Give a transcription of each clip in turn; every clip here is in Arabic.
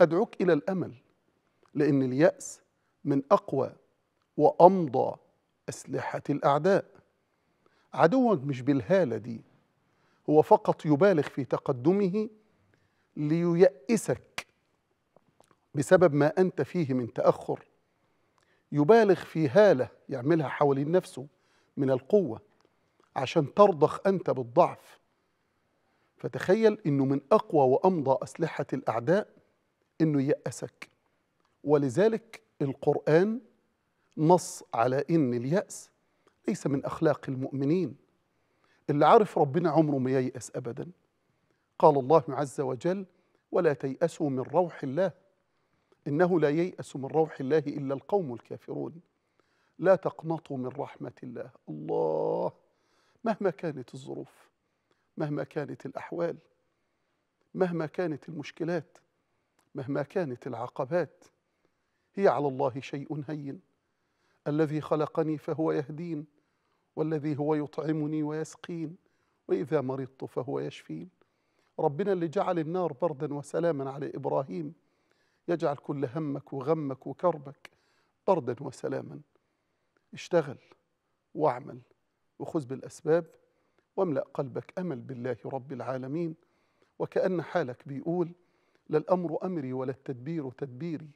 أدعوك إلى الأمل لأن اليأس من أقوى وأمضى أسلحة الأعداء عدوك مش بالهالة دي هو فقط يبالغ في تقدمه لييأسك بسبب ما أنت فيه من تأخر يبالغ في هالة يعملها حوالين نفسه من القوة عشان ترضخ أنت بالضعف فتخيل أنه من أقوى وأمضى أسلحة الأعداء انه يأسك ولذلك القرآن نص على ان اليأس ليس من اخلاق المؤمنين اللي عارف ربنا عمره ما ييأس ابدا قال الله عز وجل ولا تيأسوا من روح الله إنه لا ييأس من روح الله إلا القوم الكافرون لا تقنطوا من رحمة الله الله مهما كانت الظروف مهما كانت الأحوال مهما كانت المشكلات مهما كانت العقبات هي على الله شيء هين الذي خلقني فهو يهدين والذي هو يطعمني ويسقين واذا مرضت فهو يشفين ربنا اللي جعل النار بردا وسلاما على ابراهيم يجعل كل همك وغمك وكربك بردا وسلاما اشتغل واعمل وخذ بالاسباب واملا قلبك امل بالله رب العالمين وكان حالك بيقول لا الأمر أمري ولا التدبير تدبيري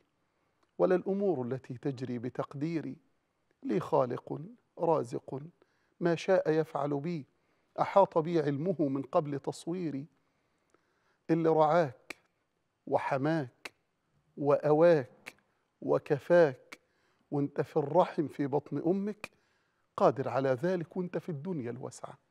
ولا الأمور التي تجري بتقديري لي خالق رازق ما شاء يفعل بي أحاط بي علمه من قبل تصويري اللي رعاك وحماك وأواك وكفاك وانت في الرحم في بطن أمك قادر على ذلك وانت في الدنيا الواسعه